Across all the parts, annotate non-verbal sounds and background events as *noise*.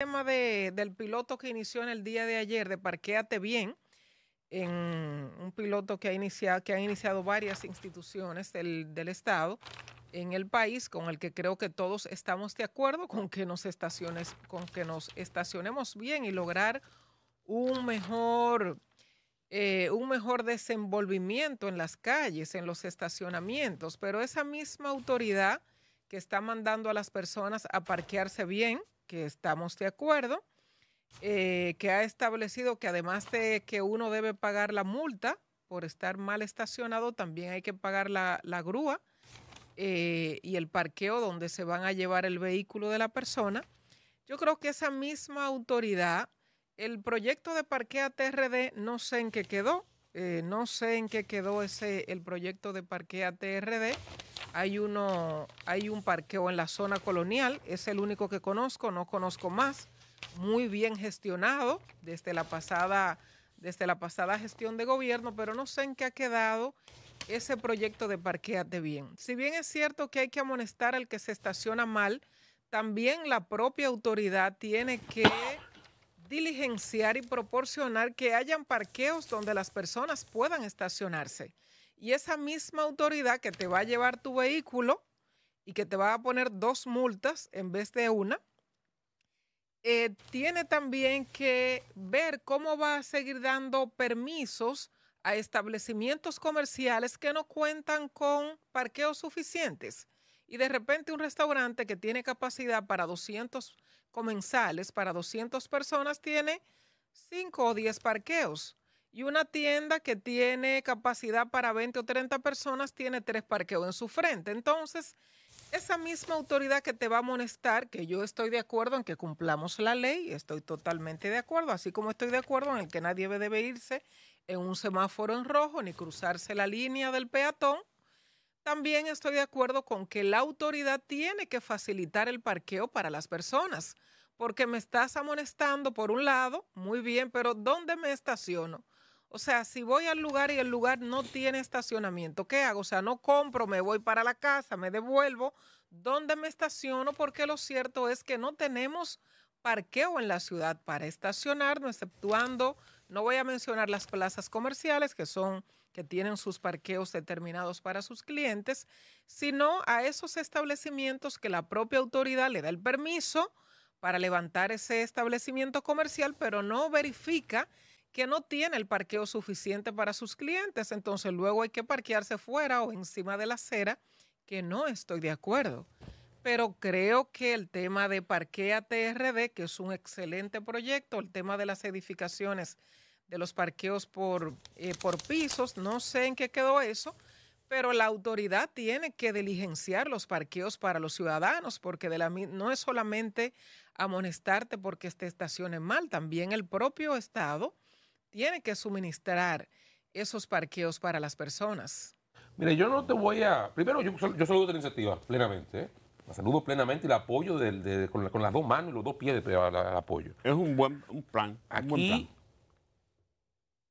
tema del piloto que inició en el día de ayer, de Parquéate Bien, en un piloto que ha iniciado, que han iniciado varias instituciones del, Estado en el país, con el que creo que todos estamos de acuerdo con que nos estaciones, con que nos estacionemos bien y lograr un mejor, eh, un mejor desenvolvimiento en las calles, en los estacionamientos. Pero esa misma autoridad que está mandando a las personas a parquearse bien, que estamos de acuerdo, eh, que ha establecido que además de que uno debe pagar la multa por estar mal estacionado, también hay que pagar la, grúa eh, y el parqueo donde se van a llevar el vehículo de la persona. Yo creo que esa misma autoridad, el proyecto de parquea TRD, no sé en qué quedó, eh, no sé en qué quedó ese, el proyecto de parquea TRD hay, uno, hay un parqueo en la zona colonial, es el único que conozco, no conozco más, muy bien gestionado desde la pasada, desde la pasada gestión de gobierno, pero no sé en qué ha quedado ese proyecto de de Bien. Si bien es cierto que hay que amonestar al que se estaciona mal, también la propia autoridad tiene que diligenciar y proporcionar que hayan parqueos donde las personas puedan estacionarse. Y esa misma autoridad que te va a llevar tu vehículo y que te va a poner dos multas en vez de una, eh, tiene también que ver cómo va a seguir dando permisos a establecimientos comerciales que no cuentan con parqueos suficientes. Y de repente un restaurante que tiene capacidad para 200 comensales, para 200 personas, tiene 5 o 10 parqueos. Y una tienda que tiene capacidad para 20 o 30 personas tiene tres parqueos en su frente. Entonces, esa misma autoridad que te va a amonestar, que yo estoy de acuerdo en que cumplamos la ley, estoy totalmente de acuerdo, así como estoy de acuerdo en el que nadie debe irse en un semáforo en rojo ni cruzarse la línea del peatón, también estoy de acuerdo con que la autoridad tiene que facilitar el parqueo para las personas, porque me estás amonestando por un lado, muy bien, pero ¿dónde me estaciono? O sea, si voy al lugar y el lugar no tiene estacionamiento, ¿qué hago? O sea, no compro, me voy para la casa, me devuelvo. ¿Dónde me estaciono? Porque lo cierto es que no tenemos parqueo en la ciudad para estacionar, no exceptuando, no voy a mencionar las plazas comerciales que son que tienen sus parqueos determinados para sus clientes, sino a esos establecimientos que la propia autoridad le da el permiso para levantar ese establecimiento comercial, pero no verifica que no tiene el parqueo suficiente para sus clientes, entonces luego hay que parquearse fuera o encima de la acera, que no estoy de acuerdo. Pero creo que el tema de Parquea TRD, que es un excelente proyecto, el tema de las edificaciones de los parqueos por, eh, por pisos, no sé en qué quedó eso, pero la autoridad tiene que diligenciar los parqueos para los ciudadanos, porque de no es solamente amonestarte porque esté estaciones mal, también el propio Estado tiene que suministrar esos parqueos para las personas. Mire, yo no te voy a... Primero, yo, yo saludo la iniciativa plenamente. ¿eh? La saludo plenamente y la apoyo con, las dos manos y los dos pies de, apoyo. Es un buen plan. Aquí,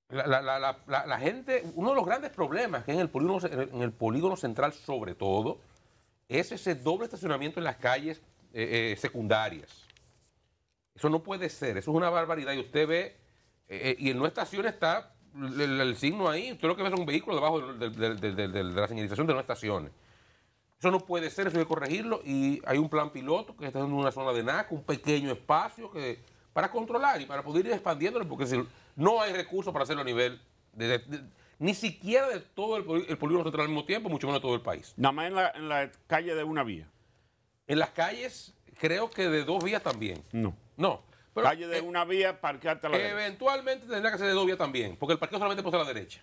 La, gente, uno de los grandes problemas que en el, polígono, en el polígono central sobre todo, es ese doble estacionamiento en las calles eh, eh, secundarias. Eso no puede ser, eso es una barbaridad. Y usted ve eh, eh, y en no estación está el, signo ahí. Usted lo que ve es un vehículo debajo de, la señalización de no estaciones. Eso no puede ser, eso hay que corregirlo. Y hay un plan piloto que está en una zona de NAC, un pequeño espacio que, para controlar y para poder ir expandiéndolo, porque si, no hay recursos para hacerlo a nivel de, ni siquiera de todo el, el, polígono central al mismo tiempo, mucho menos de todo el país. Nada más en la, en la, calle de una vía. En las calles, creo que de dos vías también. No. No calle de eh, una vía, parquearte a la Eventualmente tendrá que ser de dos también, porque el parqueo solamente puede ser a la derecha.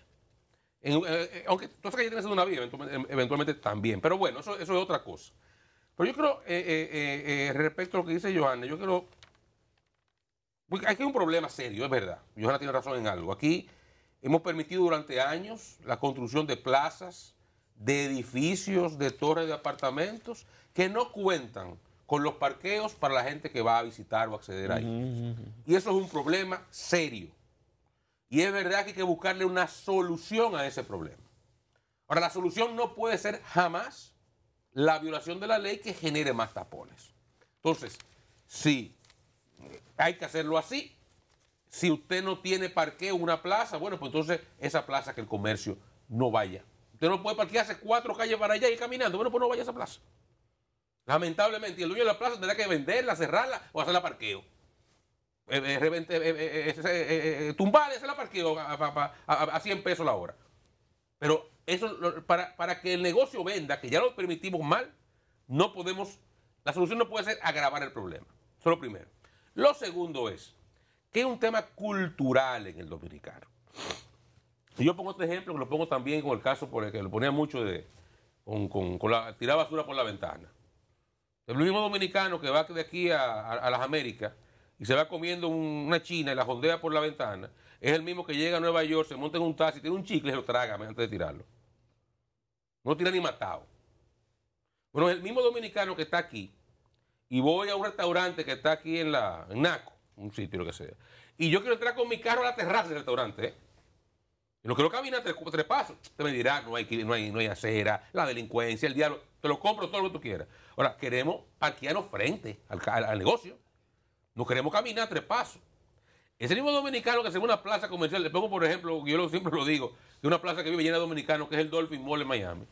Eh, eh, aunque todas que ser de una vía, eventualmente, em, también. Pero bueno, eso, es otra cosa. Pero yo creo, respecto a lo que dice Johanna, yo creo. aquí hay un problema serio, es verdad. Johanna tiene razón en algo. Aquí hemos permitido durante años la construcción de plazas, de edificios, de torres de apartamentos que no cuentan con los parqueos para la gente que va a visitar o acceder ahí. Y eso es un problema serio. Y es verdad que hay que buscarle una solución a ese problema. Ahora, la solución no puede ser jamás la violación de la ley que genere más tapones. Entonces, si hay que hacerlo así, si usted no tiene parqueo, una plaza, bueno, pues entonces esa plaza que el comercio no vaya. Usted no puede parquearse cuatro calles para allá y ir caminando, bueno, pues no vaya a esa plaza. Lamentablemente, el dueño de la plaza tendrá que venderla, cerrarla o hacerla parqueo. Eh, eh, eh, eh, eh tumbar, hacerla parqueo a, a, 100 pesos la hora. Pero eso, para, que el negocio venda, que ya lo permitimos mal, no podemos, la solución no puede ser agravar el problema. Eso es lo primero. Lo segundo es que es un tema cultural en el dominicano. Y yo pongo este ejemplo, que lo pongo también con el caso por el que lo ponía mucho de. Con, tirar basura por la ventana. El mismo dominicano que va de aquí a, las Américas y se va comiendo una china y la jondea por la ventana, es el mismo que llega a Nueva York, se monta en un taxi, tiene un chicle y lo traga antes de tirarlo. No tira ni matado. Bueno, el mismo dominicano que está aquí y voy a un restaurante que está aquí en la Naco, un sitio lo que sea, y yo quiero entrar con mi carro a la terraza del restaurante, ¿eh? y no quiero caminar tres, tres pasos. Usted me dirá, no hay, no, hay, no hay acera, la delincuencia, el diablo, te lo compro todo lo que tú quieras. Ahora, queremos parquearnos frente al, negocio. No queremos caminar tres pasos. Ese mismo dominicano que se ve una plaza comercial, le pongo por ejemplo, yo siempre lo digo, de una plaza que vive llena de dominicanos, que es el Dolphin Mall en Miami,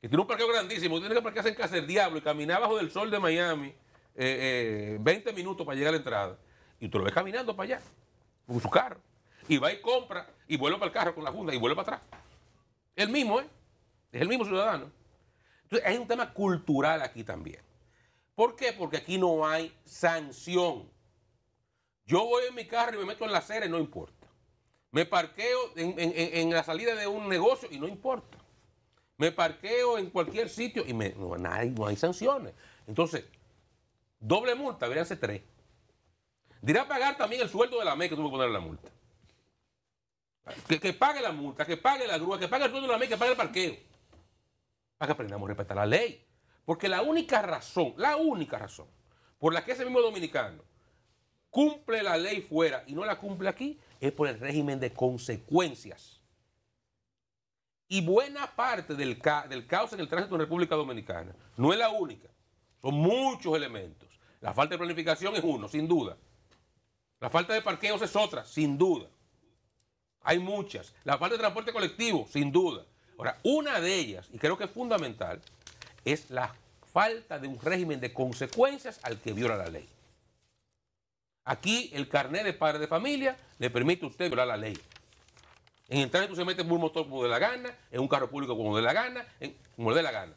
que tiene un parqueo grandísimo, tiene que parquearse en Casa del Diablo y caminar bajo del sol de Miami 20 eh, eh, minutos para llegar a la entrada. Y tú lo ves caminando para allá, con su carro. Y va y compra, y vuelve para el carro con la funda, y vuelve para atrás. El mismo, ¿eh? Es el mismo ciudadano. Entonces, hay un tema cultural aquí también. ¿Por qué? Porque aquí no hay sanción. Yo voy en mi carro y me meto en la acera y no importa. Me parqueo en, la salida de un negocio y no importa. Me parqueo en cualquier sitio y no, hay, sanciones. Entonces, doble multa, deberían ser tres. Dirá pagar también el sueldo de la MEC que tuvo que poner la multa. Que, que, pague la multa, que pague la grúa, que pague el sueldo de la MEC, que pague el parqueo para que aprendamos a respetar la ley. Porque la única razón, la única razón por la que ese mismo dominicano cumple la ley fuera y no la cumple aquí es por el régimen de consecuencias. Y buena parte del, del caos en el tránsito en República Dominicana no es la única. Son muchos elementos. La falta de planificación es uno, sin duda. La falta de parqueos es otra, sin duda. Hay muchas. La falta de transporte colectivo, sin duda. Ahora, una de ellas, y creo que es fundamental, es la falta de un régimen de consecuencias al que viola la ley. Aquí el carnet de padre de familia le permite a usted violar la ley. En entrar tú se mete en un motor como de la gana, en un carro público como de la gana, como de la gana.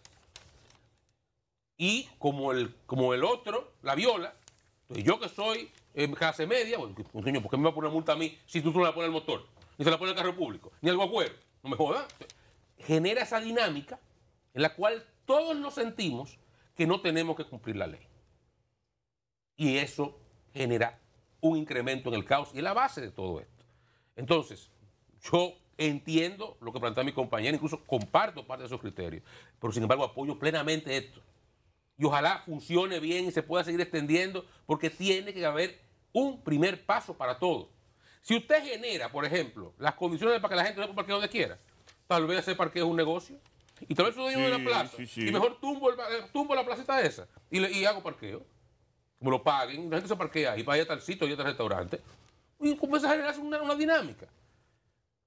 Y como el, como el otro la viola, entonces yo que soy en eh, clase media, bueno, señor, ¿por qué me va a poner multa a mí si tú, no la pones el motor? Ni se la pone el carro público, ni algo guacuero. no me jodas genera esa dinámica en la cual todos nos sentimos que no tenemos que cumplir la ley. Y eso genera un incremento en el caos y es la base de todo esto. Entonces, yo entiendo lo que plantea mi compañera, incluso comparto parte de esos criterios, pero sin embargo apoyo plenamente esto. Y ojalá funcione bien y se pueda seguir extendiendo, porque tiene que haber un primer paso para todo. Si usted genera, por ejemplo, las condiciones para que la gente no pueda parquear donde quiera, Tal vez ese parque es un negocio. Y tal vez soy dueño de la plaza. Y mejor tumbo, el, eh, tumbo la placita esa y, hago parqueo. Como lo paguen, la gente se parquea ahí, para allá tal sitio, allá tal restaurante. Y comienza a generarse una, dinámica.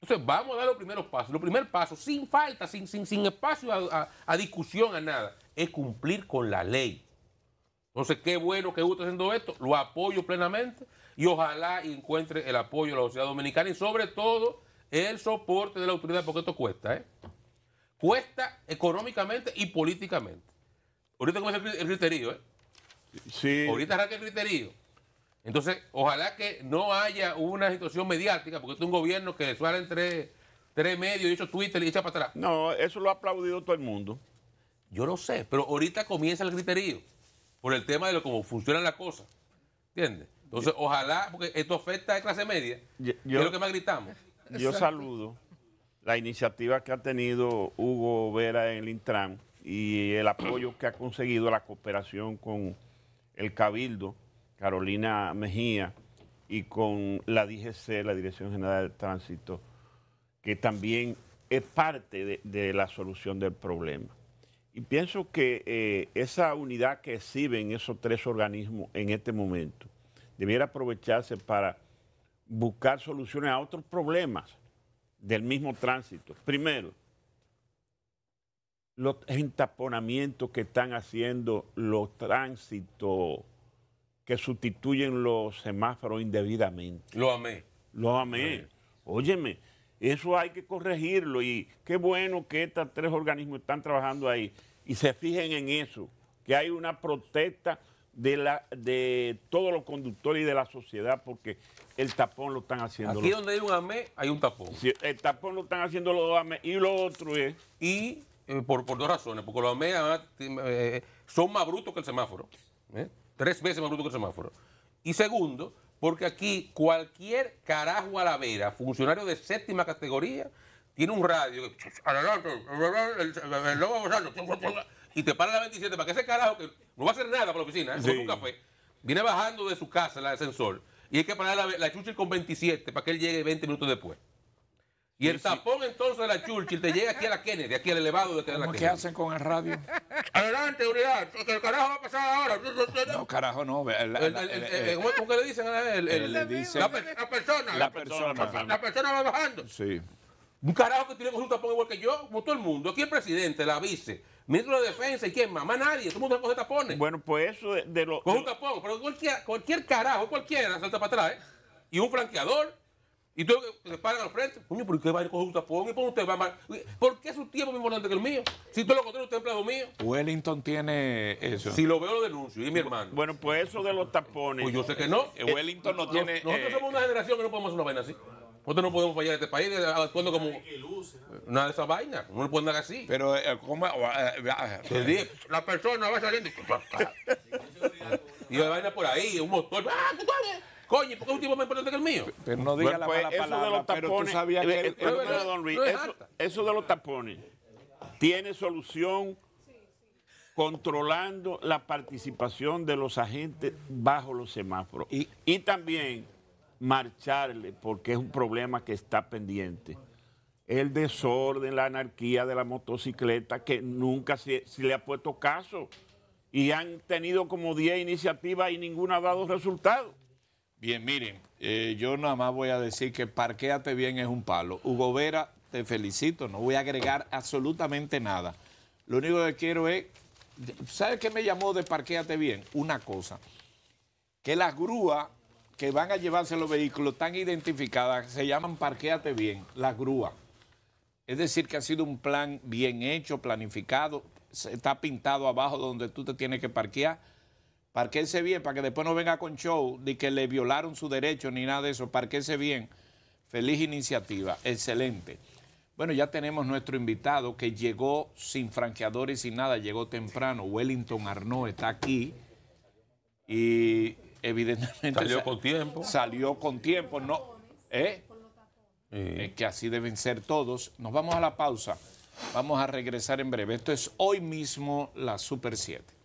Entonces vamos a dar los primeros pasos. Los primeros pasos, sin falta, sin, sin, sin espacio a, discusión, a nada, es cumplir con la ley. Entonces, qué bueno que usted haciendo esto, lo apoyo plenamente y ojalá encuentre el apoyo de la sociedad dominicana y sobre todo el soporte de la autoridad, porque esto cuesta, ¿eh? Cuesta económicamente y políticamente. Ahorita comienza el criterio, ¿eh? Sí. Ahorita arranca el criterio. Entonces, ojalá que no haya una situación mediática, porque esto es un gobierno que suele entre tres medios y Twitter y echa para atrás. No, eso lo ha aplaudido todo el mundo. Yo lo sé, pero ahorita comienza el criterio por el tema de cómo funcionan las cosas. ¿Entiendes? Entonces, ojalá, porque esto afecta a clase media, yo, es lo que más gritamos. Yo saludo la iniciativa que ha tenido Hugo Vera en el Intran y el apoyo que ha conseguido la cooperación con el Cabildo, Carolina Mejía, y con la DGC, la Dirección General de Tránsito, que también es parte de, la solución del problema. Y pienso que eh, esa unidad que exhiben esos tres organismos en este momento debiera aprovecharse para buscar soluciones a otros problemas del mismo tránsito. Primero, los entaponamientos que están haciendo los tránsitos que sustituyen los semáforos indebidamente. Lo amé. Lo amé. Óyeme, eso hay que corregirlo y qué bueno que estos tres organismos están trabajando ahí y se fijen en eso, que hay una protesta de, la, de todos los conductores y de la sociedad porque el tapón lo están haciendo. Aquí donde hay un AME, hay un tapón. el tapón lo están haciendo los AME y lo otro es... Y eh, por, por, dos razones, porque los AME ah, eh, son más brutos que el semáforo. ¿eh? Tres veces más brutos que el semáforo. Y segundo, porque aquí cualquier carajo a la vera, funcionario de séptima categoría, tiene un radio, y te para la 27 para que ese carajo que no va a hacer nada para la oficina, viene bajando de su casa el ascensor y hay que parar la, la Churchill con 27 para que él llegue 20 minutos después. Y el tapón entonces de la Churchill te llega aquí a la Kennedy, aquí al elevado de la Kennedy. ¿Qué hacen con el radio? *laughs* Adelante, unidad. ¿Qué carajo va a pasar ahora? No, carajo, no. Eh, ¿Cómo que le dicen a él? la, La persona. La persona, la persona va bajando. Sí. Un carajo que tiene que un tapón igual que yo, como todo el mundo. Aquí el presidente, la vice, ministro de defensa y quién más, más nadie, todo el mundo coge tapones. Bueno, pues eso de, los lo. Coge un tapón, pero cualquier, carajo, cualquiera salta para atrás, ¿eh? Y un franqueador Y tú que se paran al frente, ¿por qué va a ir con un tapón? ¿Y por usted va mal? ¿Por qué su tiempo es más importante que el mío? Si tú lo contrario, usted es empleado mío. Wellington tiene eso. Si lo veo, lo denuncio. Y mi hermano. Bueno, pues eso de los tapones. Pues yo sé que no. Eh, Wellington no, eh, tiene. Nosotros somos una generación que no podemos hacer una vaina así. Nosotros no podemos fallar a este país actuando como una de esas vainas. No lo pueden dar así. Pero, eh, ¿cómo? Eh, eh, la persona va saliendo y la vaina por ahí, un motor. ¡Ah, Coño, ¿por qué un tipo más importante que el mío? Pero no diga la pues, mala palabra, tapones, eso, de los tapones tiene solución controlando la participación de los agentes bajo los semáforos. y también marcharle porque es un problema que está pendiente. El desorden, la anarquía de la motocicleta que nunca se, le ha puesto caso y han tenido como 10 iniciativas y ninguna ha dado resultado. Bien, miren, eh, yo nada más voy a decir que parquéate bien es un palo. Hugo Vera, te felicito, no voy a agregar absolutamente nada. Lo único que quiero es, ¿sabes qué me llamó de parquéate bien? Una cosa, que las grúas que van a llevarse los vehículos tan identificadas, se llaman parquéate bien, la grúa. Es decir, que ha sido un plan bien hecho, planificado, está pintado abajo donde tú te tienes que parquear. Parquéese bien para que después no venga con show de que le violaron su derecho ni nada de eso. Parquéese bien. Feliz iniciativa, excelente. Bueno, ya tenemos nuestro invitado que llegó sin franqueadores, sin nada, llegó temprano. Wellington Arnaud está aquí y evidentemente. Salió con tiempo. Salió con tiempo, no. ¿eh? que así deben ser todos. Nos vamos a la pausa. Vamos a regresar en breve. Esto es hoy mismo la Super 7.